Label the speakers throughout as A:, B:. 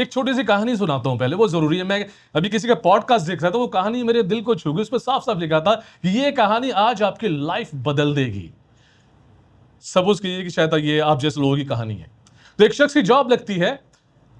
A: एक छोटी सी कहानी सुनाता हूँ पहले वो जरूरी है मैं अभी किसी का पॉडकास्ट देख रहा था वो कहानी मेरे दिल को छू गई उस पर साफ साफ लिखा था कि ये कहानी आज आपकी लाइफ बदल देगी सपोज कीजिए कि शायद ये आप जैसे लोगों की कहानी है तो एक शख्स की जॉब लगती है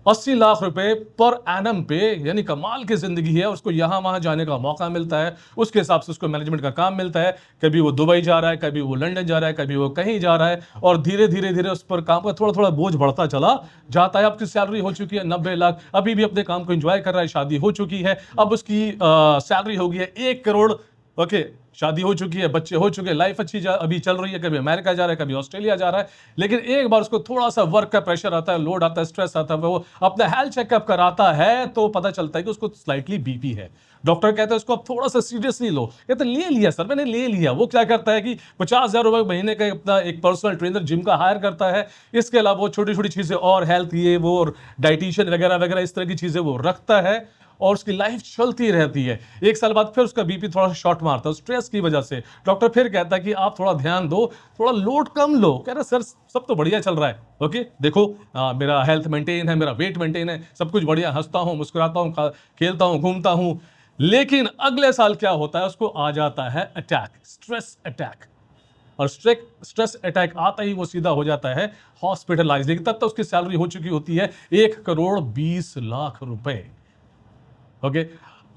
A: अस्सी लाख रुपए पर एनम पे यानी कमाल की ज़िंदगी है उसको यहाँ वहां जाने का मौका मिलता है उसके हिसाब से उसको मैनेजमेंट का काम मिलता है कभी वो दुबई जा रहा है कभी वो लंदन जा रहा है कभी वो कहीं जा रहा है और धीरे धीरे धीरे उस पर काम का थोड़ा थोड़ा बोझ बढ़ता चला जाता है आपकी सैलरी हो चुकी है नब्बे लाख अभी भी अपने काम को इंजॉय कर रहा है शादी हो चुकी है अब उसकी सैलरी होगी है एक करोड़ ओके शादी हो चुकी है बच्चे हो चुके हैं लाइफ अच्छी जा अभी चल रही है कभी अमेरिका जा रहा है कभी ऑस्ट्रेलिया जा रहा है लेकिन एक बार उसको थोड़ा सा वर्क का प्रेशर आता है लोड आता है स्ट्रेस आता है वो अपना हेल्थ चेकअप कराता है तो पता चलता है कि उसको स्लाइटली बीपी है डॉक्टर कहते हैं उसको आप थोड़ा सा सीरियसली लो कहते ले लिया सर मैंने ले लिया वो क्या करता है कि पचास हज़ार रुपये महीने का अपना एक पर्सनल ट्रेनर जिम का हायर करता है इसके अलावा वो छोटी छोटी चीज़ें और हेल्थ ये वो और डाइटिशियन वगैरह वगैरह इस तरह की चीज़ें वो रखता है और उसकी लाइफ चलती रहती है एक साल बाद फिर उसका बीपी थोड़ा शॉर्ट मारता है स्ट्रेस की वजह से डॉक्टर फिर कहता है कि आप थोड़ा ध्यान दो थोड़ा लोड कम लो कह रहे सर सब तो बढ़िया चल रहा है ओके देखो आ, मेरा हेल्थ मेंटेन है मेरा वेट मेंटेन है सब कुछ बढ़िया हंसता हूँ मुस्कुराता हूँ खेलता हूँ घूमता हूँ लेकिन अगले साल क्या होता है उसको आ जाता है अटैक स्ट्रेस अटैक और स्ट्रेस स्ट्रेस अटैक आता ही वो सीधा हो जाता है हॉस्पिटलाइज लेकिन तब तक तो उसकी सैलरी हो चुकी होती है एक करोड़ बीस लाख रुपए ओके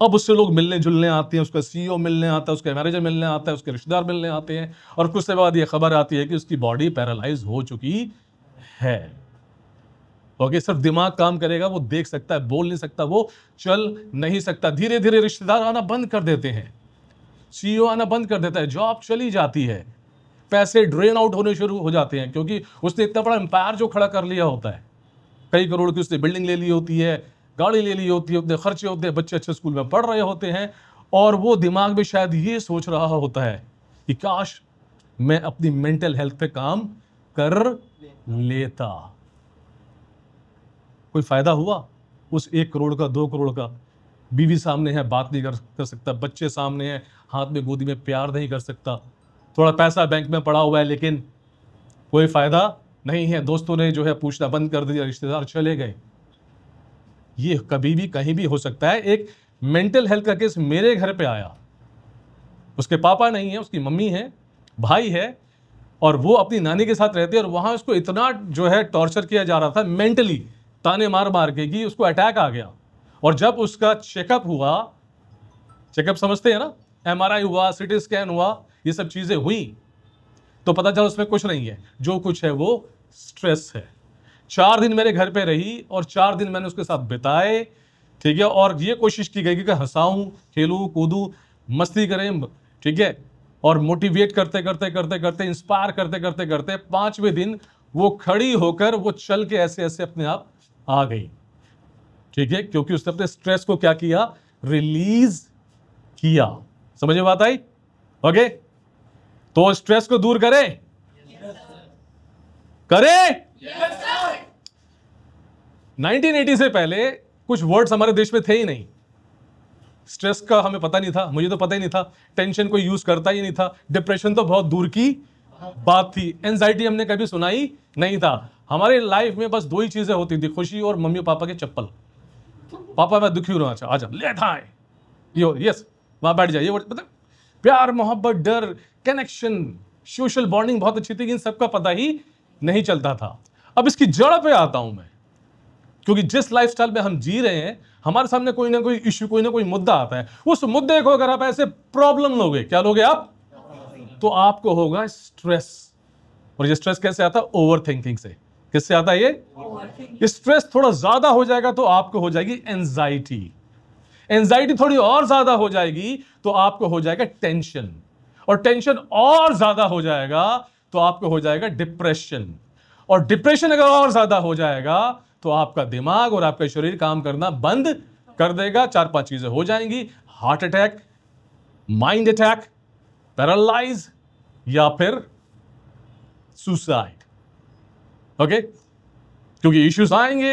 A: अब उससे लोग मिलने जुलने आते हैं उसका सीईओ e मिलने आता है उसके मैनेजर मिलने आता है उसके रिश्तेदार मिलने आते हैं और कुछ समय बाद ये खबर आती है कि उसकी बॉडी पैरालाइज हो चुकी है ओके सिर्फ दिमाग काम करेगा वो देख सकता है बोल नहीं सकता वो चल नहीं सकता धीरे धीरे रिश्तेदार आना बंद कर देते हैं सीईओ e आना बंद कर देता है जॉब चली जाती है पैसे ड्रेन आउट होने शुरू हो जाते हैं क्योंकि उसने इतना बड़ा एम्पायर जो खड़ा कर लिया होता है कई करोड़ की उसने बिल्डिंग ले ली होती है गाड़ी ले ली होती है उतने खर्चे होते हैं बच्चे अच्छे स्कूल में पढ़ रहे होते हैं और वो दिमाग में शायद ये सोच रहा होता है कि काश मैं अपनी मेंटल हेल्थ पे काम कर लेता कोई फायदा हुआ उस एक करोड़ का दो करोड़ का बीवी सामने है बात नहीं कर कर सकता बच्चे सामने हैं हाथ में गोदी में प्यार नहीं कर सकता थोड़ा पैसा बैंक में पड़ा हुआ है लेकिन कोई फ़ायदा नहीं है दोस्तों ने जो है पूछना बंद कर दिया रिश्तेदार चले गए ये कभी भी कहीं भी हो सकता है एक मेंटल हेल्थ का केस मेरे घर पे आया उसके पापा नहीं है उसकी मम्मी है भाई है और वो अपनी नानी के साथ रहते हैं और वहाँ उसको इतना जो है टॉर्चर किया जा रहा था मेंटली ताने मार मार के कि उसको अटैक आ गया और जब उसका चेकअप हुआ चेकअप समझते हैं ना एम हुआ सी स्कैन हुआ ये सब चीज़ें हुई तो पता चला उसमें कुछ नहीं है जो कुछ है वो स्ट्रेस है चार दिन मेरे घर पे रही और चार दिन मैंने उसके साथ बिताए ठीक है और ये कोशिश की गई कि हंसाऊं खेलूं कूदूं मस्ती करें ठीक है और मोटिवेट करते करते करते करते इंस्पायर करते करते करते पांचवें दिन वो खड़ी होकर वो चल के ऐसे ऐसे अपने आप आ गई ठीक है क्योंकि उसने अपने स्ट्रेस को क्या किया रिलीज किया समझ में बात आई ओके तो स्ट्रेस को दूर करें yes, करें yes, 1980 से पहले कुछ वर्ड्स हमारे देश में थे ही नहीं स्ट्रेस का हमें पता नहीं था मुझे तो पता ही नहीं था टेंशन कोई यूज करता ही नहीं था डिप्रेशन तो बहुत दूर की बात थी एनजाइटी हमने कभी सुनाई नहीं था हमारे लाइफ में बस दो ही चीज़ें होती थी खुशी और मम्मी पापा के चप्पल पापा मैं दुखी हो रहा अच्छा आजा ले था यस वहाँ बैठ जाइए मतलब प्यार मोहब्बत डर कनेक्शन सोशल बॉन्डिंग बहुत अच्छी थी इन सबका पता ही नहीं चलता था अब इसकी जड़ पे आता हूँ मैं क्योंकि जिस लाइफस्टाइल में हम जी रहे हैं हमारे सामने कोई ना कोई इश्यू कोई ना कोई मुद्दा आता है उस मुद्दे को अगर आप ऐसे प्रॉब्लम लोगे क्या लोगे आप तो आपको होगा स्ट्रेस और ये स्ट्रेस कैसे आता है ओवर थिंकिंग से किससे आता है ये स्ट्रेस थोड़ा ज्यादा हो जाएगा तो आपको हो जाएगी एंजाइटी एंजाइटी थोड़ी और ज्यादा हो जाएगी तो आपको हो जाएगा टेंशन और टेंशन और ज्यादा हो जाएगा तो आपको हो जाएगा डिप्रेशन और डिप्रेशन अगर और ज्यादा हो जाएगा तो आपका दिमाग और आपका शरीर काम करना बंद कर देगा चार पांच चीज़ें हो जाएंगी heart attack mind attack paralyse या फिर सुसाइड ओके क्योंकि इश्यूज आएंगे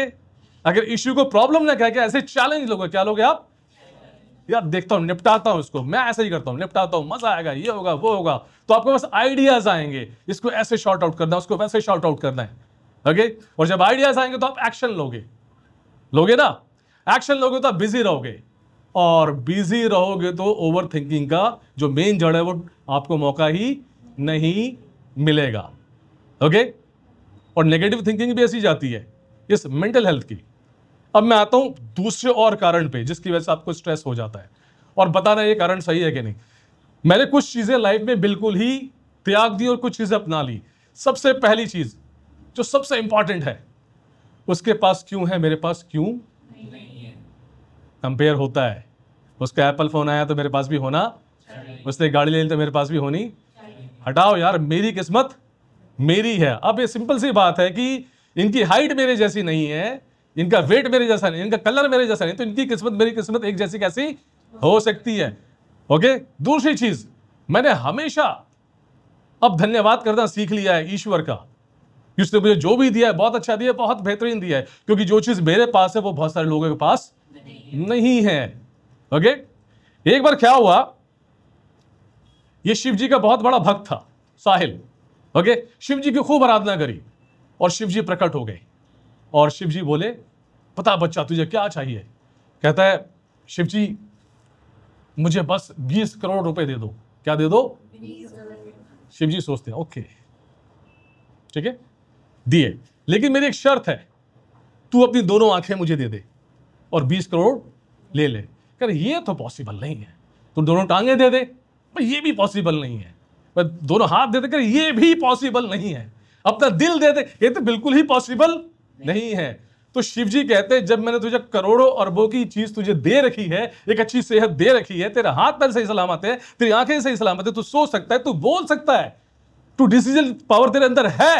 A: अगर इश्यू को प्रॉब्लम ना कह के ऐसे चैलेंज लोगे क्या लोगे आप यार देखता हूं निपटाता हूं इसको मैं ऐसे ही करता हूं निपटाता हूं मजा आएगा ये होगा वो होगा तो आपके पास आइडियाज आएंगे इसको ऐसे शॉर्ट आउट करना है उसको वैसे शॉर्ट आउट करना है ओके और जब आइडियाज आएंगे तो आप एक्शन लोगे लोगे ना एक्शन लोगे तो आप बिजी रहोगे और बिजी रहोगे तो ओवर थिंकिंग का जो मेन जड़ है वो आपको मौका ही नहीं मिलेगा ओके और नेगेटिव थिंकिंग भी ऐसी जाती है इस मेंटल हेल्थ की अब मैं आता हूं दूसरे और कारण पे जिसकी वजह से आपको स्ट्रेस हो जाता है और बताना ये कारण सही है कि नहीं मैंने कुछ चीज़ें लाइफ में बिल्कुल ही त्याग दी और कुछ चीज़ें अपना ली सबसे पहली चीज़ जो सबसे इंपॉर्टेंट है उसके पास क्यों है मेरे पास क्यों कंपेयर होता है उसका एप्पल फ़ोन आया तो मेरे पास भी होना उसने गाड़ी ले ली तो मेरे पास भी होनी हटाओ यार मेरी किस्मत मेरी है अब ये सिंपल सी बात है कि इनकी हाइट मेरे जैसी नहीं है इनका वेट मेरे जैसा नहीं इनका कलर मेरे जैसा नहीं तो इनकी किस्मत मेरी किस्मत एक जैसी कैसी हो सकती है ओके दूसरी चीज़ मैंने हमेशा अब धन्यवाद करना सीख लिया है ईश्वर का उसने मुझे जो भी दिया है बहुत अच्छा दिया है बहुत बेहतरीन दिया है क्योंकि जो चीज़ मेरे पास है वो बहुत सारे लोगों के पास नहीं है ओके एक बार क्या हुआ ये शिव जी का बहुत बड़ा भक्त था साहिल ओके शिव जी की खूब आराधना करी और शिव जी प्रकट हो गए और शिव जी बोले पता बच्चा तुझे क्या चाहिए कहता है शिव जी मुझे बस बीस करोड़ रुपए दे दो क्या दे दो शिव जी सोचते हैं ओके ठीक है दिए लेकिन मेरी एक शर्त है तू अपनी दोनों आंखें मुझे दे दे और बीस करोड़ ले ले कर ये तो पॉसिबल नहीं है तुम दोनों टांगे दे दे पर ये भी पॉसिबल नहीं है पर दोनों हाथ दे दे कर ये भी पॉसिबल नहीं है अपना दिल दे दे ये तो बिल्कुल ही पॉसिबल नहीं, नहीं है तो शिव जी कहते जब मैंने तुझे करोड़ों अरबों की चीज तुझे दे रखी है एक अच्छी सेहत दे रखी है तेरे हाथ पैर सही सलामत है तेरी आंखें सही सलामत है तो तू सोच सकता है तू बोल सकता है तू डिसीजन पावर तेरे अंदर है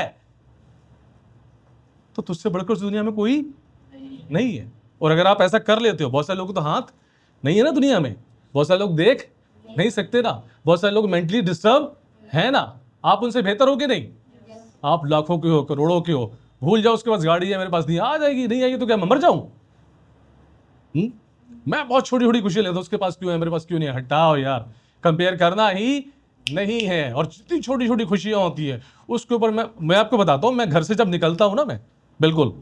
A: तो तुझसे बढ़कर उस दुनिया में कोई नहीं है और अगर आप ऐसा कर लेते हो बहुत सारे लोगों तो हाथ नहीं है ना दुनिया में बहुत सारे लोग देख नहीं सकते ना बहुत सारे लोग मेंटली डिस्टर्ब है ना आप उनसे बेहतर हो कि नहीं आप लाखों के हो करोड़ों के हो भूल जाओ उसके पास गाड़ी है मेरे पास नहीं आ जाएगी नहीं आएगी तो क्या मैं मर जाऊं मैं बहुत छोटी छोटी खुशी लेता हूँ उसके पास क्यों है मेरे पास क्यों नहीं है हटाओ यार कंपेयर करना ही नहीं है और जितनी छोटी छोटी खुशियां होती है उसके ऊपर मैं मैं आपको बताता हूँ मैं घर से जब निकलता हूँ ना मैं बिल्कुल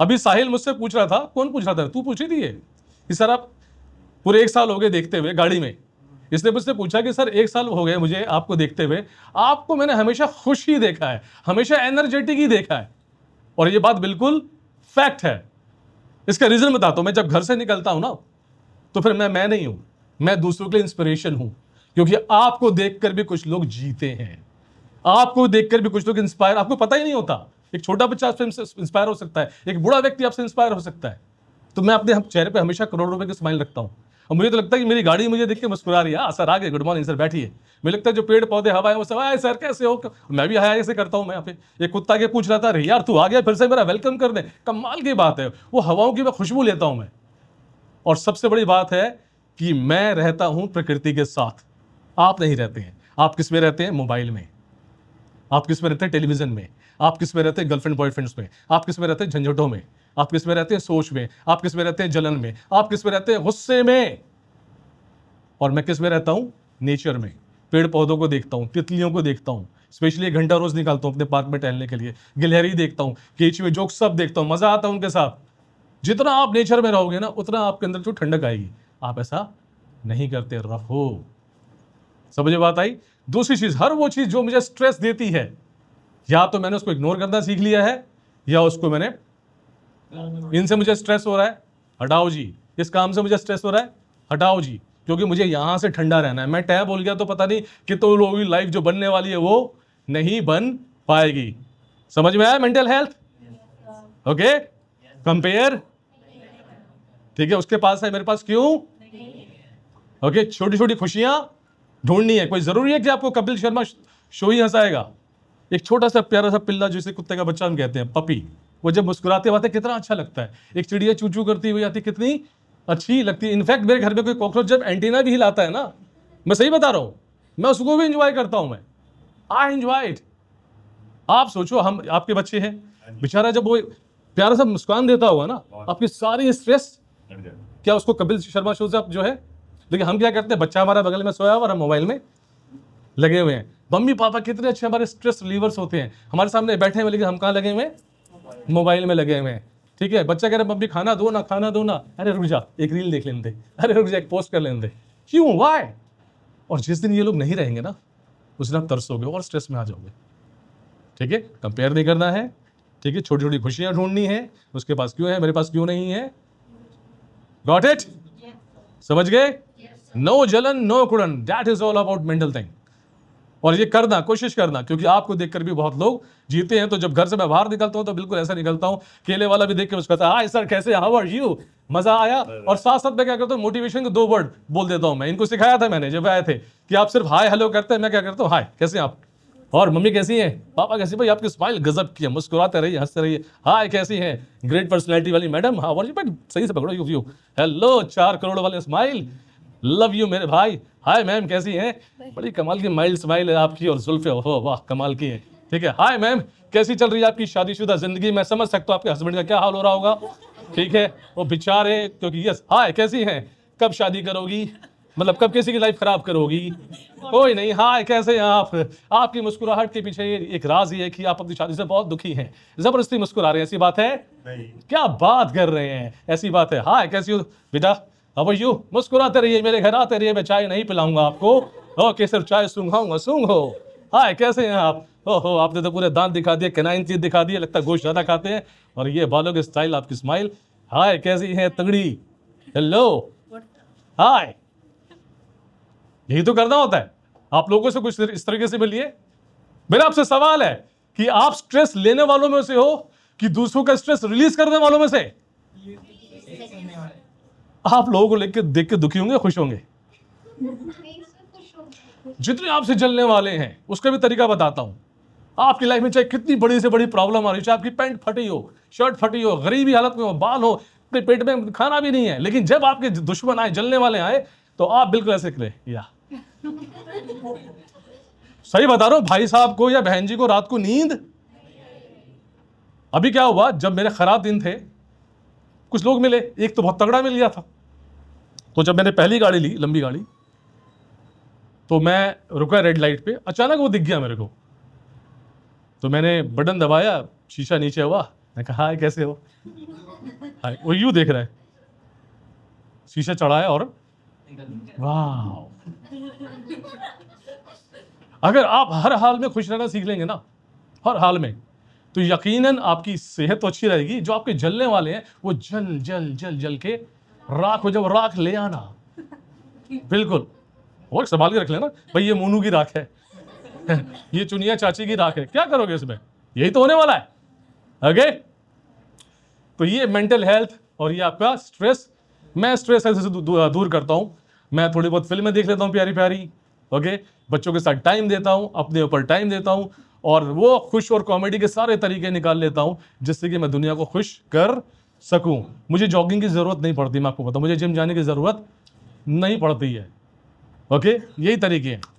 A: अभी साहिल मुझसे पूछ रहा था कौन पूछ रहा था तू पूछ रही थी ये कि सर आप पूरे एक साल हो गए देखते हुए गाड़ी में इसने मुझसे पूछा कि सर एक साल हो गए मुझे आपको देखते हुए आपको मैंने हमेशा खुश ही देखा है हमेशा एनर्जेटिक ही देखा है और ये बात बिल्कुल फैक्ट है इसका रीज़न बताता हूँ मैं जब घर से निकलता हूँ ना तो फिर मैं मैं नहीं हूँ मैं दूसरों के लिए इंस्पिरेशन हूँ क्योंकि आपको देखकर भी कुछ लोग जीते हैं आपको देखकर भी कुछ लोग इंस्पायर आपको पता ही नहीं होता एक छोटा बच्चा आपसे इंस्पायर हो सकता है एक बूढ़ा व्यक्ति आपसे इंस्पायर हो सकता है तो मैं अपने चेहरे पर हमेशा करोड़ रुपए की स्माइल रखता हूँ और मुझे तो लगता है कि मेरी गाड़ी मुझे देख के मुस्कुरा रही है हाँ, सर आ गए गुड मॉर्निंग सर बैठिए मुझे लगता है जो पेड़ पौधे हवा है वो सब आए सर कैसे हो मैं भी हाया ऐसे करता हूँ मैं यहाँ पे एक कुत्ता के पूछ रहा था अरे यार तू आ गया फिर से मेरा वेलकम कर दे कमाल की बात है वो हवाओं की मैं खुशबू लेता हूँ मैं और सबसे बड़ी बात है कि मैं रहता हूँ प्रकृति के साथ आप नहीं रहते हैं आप किस में रहते हैं मोबाइल में आप किस में रहते हैं टेलीविज़न में आप किस में रहते हैं गर्लफ्रेंड बॉयफ्रेंड्स में आप किस में रहते हैं झंझटों में आप किस में रहते हैं सोच में आप किस में रहते हैं जलन में आप किस में रहते हैं गुस्से में और मैं किस में रहता हूँ नेचर में पेड़ पौधों को देखता हूँ तितलियों को देखता हूँ स्पेशली एक घंटा रोज निकालता हूँ अपने पार्क में टहलने के लिए गिलहरी देखता हूँ में जोक सब देखता हूँ मज़ा आता है उनके साथ जितना आप नेचर में रहोगे ना उतना आपके अंदर जो ठंडक आएगी आप ऐसा नहीं करते रहो समझे बात आई दूसरी चीज़ हर वो चीज़ जो मुझे स्ट्रेस देती है या तो मैंने उसको इग्नोर करना सीख लिया है या उसको मैंने इनसे मुझे स्ट्रेस हो रहा है हटाओ जी इस काम से मुझे स्ट्रेस हो रहा है हटाओ जी क्योंकि मुझे यहाँ से ठंडा रहना है मैं टैब बोल गया तो पता नहीं कि तो लोगों की लाइफ जो बनने वाली है वो नहीं बन पाएगी समझ में आया मेंटल हेल्थ ओके कंपेयर ठीक है उसके पास है मेरे पास क्यों ओके छोटी छोटी खुशियां ढूंढनी है कोई जरूरी है कि आपको कपिल शर्मा शो ही हंसाएगा एक छोटा सा प्यारा सा पिल्ला जिसे कुत्ते का बच्चा हम कहते हैं पपी वो जब मुस्कुराते हुए कितना अच्छा लगता है एक चिड़िया चू चू करती हुई आती कितनी अच्छी लगती है इनफैक्ट मेरे घर में कोई कॉकरोच जब एंटीना भी हिलाता है ना मैं सही बता रहा हूँ मैं उसको भी इंजॉय करता हूँ मैं आई एंजॉय इट आप सोचो हम आपके बच्चे हैं हाँ बेचारा जब वो प्यारा सा मुस्कान देता हुआ ना आपकी सारी स्ट्रेस हाँ हाँ क्या उसको कपिल शर्मा शो से आप जो है लेकिन हम क्या करते हैं बच्चा हमारा बगल में सोया हुआ और हम मोबाइल में लगे हुए हैं मम्मी पापा कितने अच्छे हमारे स्ट्रेस रिलीवर्स होते हैं हमारे सामने बैठे हुए लेकिन हम कहाँ लगे हुए हैं मोबाइल में लगे हुए हैं ठीक है बच्चा कह रहे मम्मी खाना दो ना खाना दो ना अरे रुक जा एक रील देख लेने दे अरे रुक जा एक पोस्ट कर लेने दे क्यों वाय और जिस दिन ये लोग नहीं रहेंगे ना उस दिन आप तरसोगे और स्ट्रेस में आ जाओगे ठीक है कंपेयर नहीं करना है ठीक है छोटी छोटी खुशियाँ ढूंढनी है उसके पास क्यों है मेरे पास क्यों नहीं है गॉट इट समझ गए नो जलन नो कुड़न that is all about mental thing और ये करना कोशिश करना क्योंकि आपको देखकर भी बहुत लोग जीते हैं तो जब घर से मैं बाहर निकलता हूँ तो बिल्कुल ऐसा निकलता हूँ केले वाला भी देख के मुझे हाई सर कैसे हाउ आर यू मजा आया और साथ साथ मैं क्या करता हूँ मोटिवेशन के दो वर्ड बोल देता हूँ मैं इनको सिखाया था मैंने जब आए थे कि आप सिर्फ हाई हेलो करते हैं मैं क्या करता हूँ हाई कैसे आप और मम्मी कैसी हैं पापा कैसी भाई आपकी स्माइल गजब की है मुस्कुराते रहिए हंसते रहिए हाय कैसी हैं ग्रेट पर्सनैलिटी वाली मैडम हाँ और बट सही से पकड़ो यू यू हेलो चार करोड़ वाले स्माइल लव यू मेरे भाई हाय मैम कैसी हैं बड़ी कमाल की माइल्ड स्माइल है आपकी और जुल्फे हो वाह कमाल की है ठीक है हाय मैम कैसी चल रही है आपकी शादीशुदा ज़िंदगी मैं समझ सकता हूँ आपके हस्बैंड का क्या हाल हो रहा होगा ठीक है वो बिचारे क्योंकि यस हाय कैसी हैं कब शादी करोगी मतलब कब किसी की लाइफ ख़राब करोगी कोई नहीं हाय कैसे हैं आप आपकी मुस्कुराहट के पीछे एक राज ये है कि आप अपनी शादी से बहुत दुखी हैं ज़बरदस्ती मुस्कुरा रहे हैं ऐसी बात है नहीं क्या बात कर रहे हैं ऐसी बात है हाय कैसी हो बेटा अब यू मुस्कुराते रहिए मेरे घर आते रहिए मैं चाय नहीं पिलाऊंगा आपको ओके सिर्फ चाय सूंघाऊंगा सूंघ हो हाय कैसे हैं आप ओहो आपने तो पूरे दांत दिखा दिए केनाइन चीज दिखा दी लगता है गोश्त ज़्यादा खाते हैं और ये बालों के स्टाइल आपकी स्माइल हाय कैसी है तगड़ी हेलो हाय यही तो करना होता है आप लोगों से कुछ इस तरीके से मिलिए मेरा आपसे सवाल है कि आप स्ट्रेस लेने वालों में से हो कि दूसरों का स्ट्रेस रिलीज करने वालों में से आप लोगों को लेकर देख के दुखी होंगे खुश होंगे जितने आपसे जलने वाले हैं उसका भी तरीका बताता हूँ आपकी लाइफ में चाहे कितनी बड़ी से बड़ी प्रॉब्लम आ रही है चाहे आपकी पैंट फटी हो शर्ट फटी हो गरीबी हालत में हो बाल हो अपने पेट में खाना भी नहीं है लेकिन जब आपके दुश्मन आए जलने वाले आए तो आप बिल्कुल ऐसे करें या सही बता रहा हूँ भाई साहब को या बहन जी को रात को नींद अभी क्या हुआ जब मेरे खराब दिन थे कुछ लोग मिले एक तो बहुत तगड़ा मिल गया था तो जब मैंने पहली गाड़ी ली लंबी गाड़ी तो मैं रुका रेड लाइट पे अचानक वो दिख गया मेरे को तो मैंने बटन दबाया शीशा नीचे हुआ मैं कहा हाय कैसे हो हाय वो यू देख रहा है शीशा चढ़ाया और वाह अगर आप हर हाल में खुश रहना सीख लेंगे ना हर हाल में तो यकीनन आपकी सेहत तो अच्छी रहेगी जो आपके जलने वाले हैं वो जल जल जल जल के राख हो जब राख ले आना बिल्कुल और संभाल के रख लेना भाई ये मोनू की राख है ये चुनिया चाची की राख है क्या करोगे इसमें यही तो होने वाला है ओके तो ये मेंटल हेल्थ और ये आपका स्ट्रेस मैं स्ट्रेस ऐसे दूर, दूर करता हूँ मैं थोड़ी बहुत फिल्में देख लेता हूँ प्यारी प्यारी ओके बच्चों के साथ टाइम देता हूँ अपने ऊपर टाइम देता हूँ और वो खुश और कॉमेडी के सारे तरीके निकाल लेता हूँ जिससे कि मैं दुनिया को खुश कर सकूं मुझे जॉगिंग की ज़रूरत नहीं पड़ती मैं आपको बताऊँ मुझे जिम जाने की ज़रूरत नहीं पड़ती है ओके यही तरीके हैं